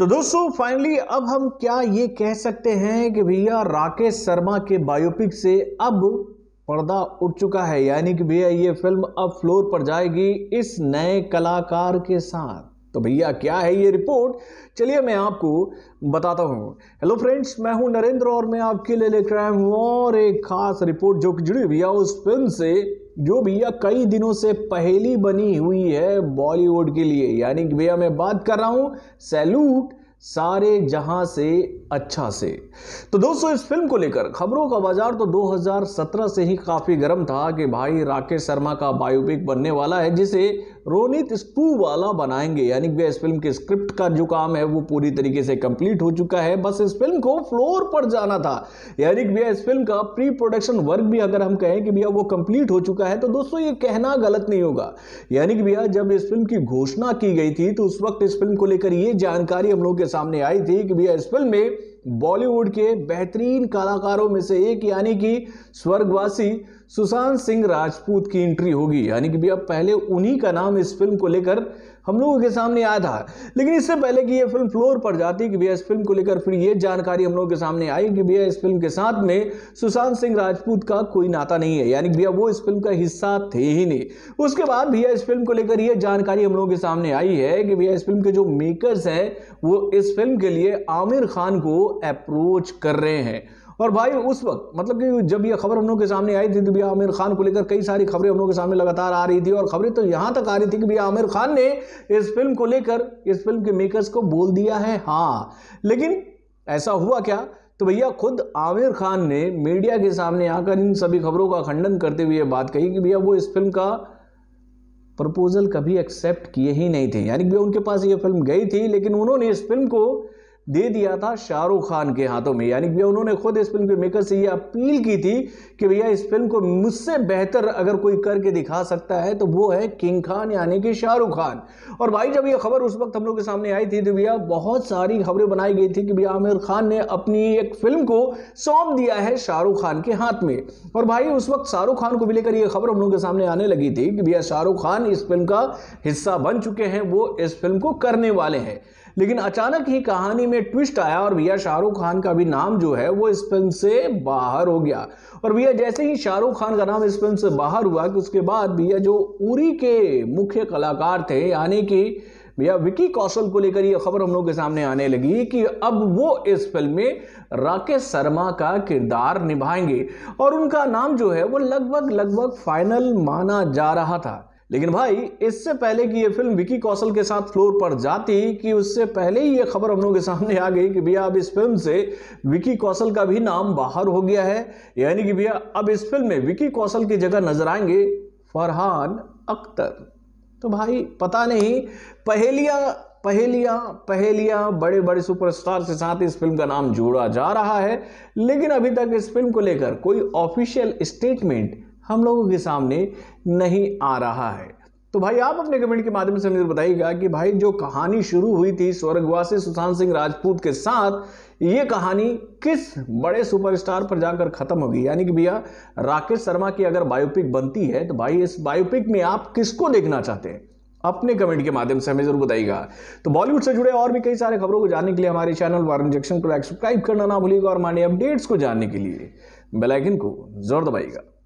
तो दोस्तों फाइनली अब हम क्या ये कह सकते हैं कि भैया राकेश शर्मा के बायोपिक से अब पर्दा उठ चुका है यानी कि भैया ये फिल्म अब फ्लोर पर जाएगी इस नए कलाकार के साथ तो भैया क्या है ये रिपोर्ट चलिए मैं आपको बताता हूँ हेलो फ्रेंड्स मैं हूँ नरेंद्र और मैं आपके लिए लेकर आया हूँ और एक खास रिपोर्ट जो कि जुड़ी भैया उस फिल्म से जो भैया कई दिनों से पहली बनी हुई है बॉलीवुड के लिए यानी कि भैया मैं बात कर रहा हूँ सैल्यूट सारे जहां से अच्छा से तो दोस्तों इस फिल्म को लेकर खबरों का बाजार तो 2017 से ही काफी गर्म था कि भाई राकेश शर्मा का बायोपिक बनने वाला है जिसे रोनित स्क्रू वाला बनाएंगे यानी कि इस फिल्म के स्क्रिप्ट का जो काम है वो पूरी तरीके से कंप्लीट हो चुका है बस इस फिल्म को फ्लोर पर जाना था यानी कि भैया इस फिल्म का प्री प्रोडक्शन वर्क भी अगर हम कहें कि भैया वो कंप्लीट हो चुका है तो दोस्तों ये कहना गलत नहीं होगा यानी कि भैया जब इस फिल्म की घोषणा की गई थी तो उस वक्त इस फिल्म को लेकर ये जानकारी हम लोगों के सामने आई थी कि भैया इस फिल्म में बॉलीवुड के बेहतरीन कलाकारों में से एक यानी कि स्वर्गवासी सुशांत सिंह राजपूत की एंट्री होगी यानी कि भी अब पहले उन्हीं का नाम इस फिल्म को लेकर हम लोगों के सामने आया था लेकिन इससे पहले कि ये फिल्म फ्लोर पर जाती कि भैया इस फिल्म को लेकर फिर ये जानकारी हम लोगों के सामने आई कि भैया इस फिल्म के साथ में सुशांत सिंह राजपूत का कोई नाता नहीं है यानी भैया वो इस फिल्म का हिस्सा थे ही नहीं उसके बाद भैया इस फिल्म को लेकर यह जानकारी हम लोगों के सामने आई है कि भैया इस फिल्म के जो मेकर्स हैं वो इस फिल्म के लिए आमिर खान को अप्रोच कर रहे हैं और भाई उस वक्त मतलब कि जब यह खबर हम लोग के सामने आई थी तो भैया आमिर खान को लेकर कई सारी खबरें हम लोग के सामने लगातार आ रही थी और खबरें तो यहाँ तक आ रही थी कि भैया आमिर खान ने इस फिल्म को लेकर इस फिल्म के मेकर्स को बोल दिया है हाँ लेकिन ऐसा हुआ क्या तो भैया खुद आमिर खान ने मीडिया के सामने आकर इन सभी खबरों का खंडन करते हुए बात कही कि भैया वो इस फिल्म का प्रपोजल कभी एक्सेप्ट किए ही नहीं थे यानी कि उनके पास ये फिल्म गई थी लेकिन उन्होंने इस फिल्म को दे दिया था शाहरुख खान के हाथों में यानी भैया उन्होंने खुद इस फिल्म के मेकर से ये अपील की थी कि भैया इस फिल्म को मुझसे बेहतर अगर कोई करके दिखा सकता है तो वो है किंग खान यानी कि शाहरुख खान और भाई जब ये खबर उस वक्त हम लोग के सामने आई थी तो भैया बहुत सारी खबरें बनाई गई थी कि भैया आमिर खान ने अपनी एक फिल्म को सौंप दिया है शाहरुख खान के हाथ में और भाई उस वक्त शाहरुख खान को भी लेकर यह खबर हम लोग के सामने आने लगी थी कि भैया शाहरुख खान इस फिल्म का हिस्सा बन चुके हैं वो इस फिल्म को करने वाले हैं लेकिन अचानक ही कहानी में ट्विस्ट आया और भैया शाहरुख खान का भी नाम जो है वो इस फिल्म से बाहर हो गया और भैया जैसे ही शाहरुख खान का नाम इस फिल्म से बाहर हुआ कि उसके बाद भैया जो उरी के मुख्य कलाकार थे यानी कि भैया विकी कौशल को लेकर यह खबर हम लोग के सामने आने लगी कि अब वो इस फिल्म में राकेश शर्मा का किरदार निभाएंगे और उनका नाम जो है वो लगभग लगभग फाइनल माना जा रहा था लेकिन भाई इससे पहले कि ये फिल्म विकी कौशल के साथ फ्लोर पर जाती कि उससे पहले ही ये खबर हम लोगों के सामने आ गई कि भैया अब इस फिल्म से विकी कौशल का भी नाम बाहर हो गया है यानी कि भैया अब इस फिल्म में विकी कौशल की जगह नजर आएंगे फरहान अख्तर तो भाई पता नहीं पहेलियां पहेलियां पहेलियां बड़े बड़े सुपरस्टार के साथ इस फिल्म का नाम जोड़ा जा रहा है लेकिन अभी तक इस फिल्म को लेकर कोई ऑफिशियल स्टेटमेंट हम लोगों के सामने नहीं आ रहा है तो भाई आप अपने कमेंट के माध्यम से मुझे बताइएगा कि भाई जो कहानी शुरू हुई थी स्वर्गवासी सुशांत सिंह राजपूत के साथ ये कहानी किस बड़े सुपरस्टार पर जाकर खत्म होगी यानी कि भैया राकेश शर्मा की अगर बायोपिक बनती है तो भाई इस बायोपिक में आप किसको देखना चाहते हैं अपने कमेंट के माध्यम से हमें जरूर बताइएगा तो बॉलीवुड से जुड़े और भी कई सारे खबरों को जानने के लिए हमारे चैनल वार इंजेक्शन को सब्सक्राइब करना ना भूलिएगा और हमारे अपडेट्स को जानने के लिए बेलाइकिन को जरूर दबाइएगा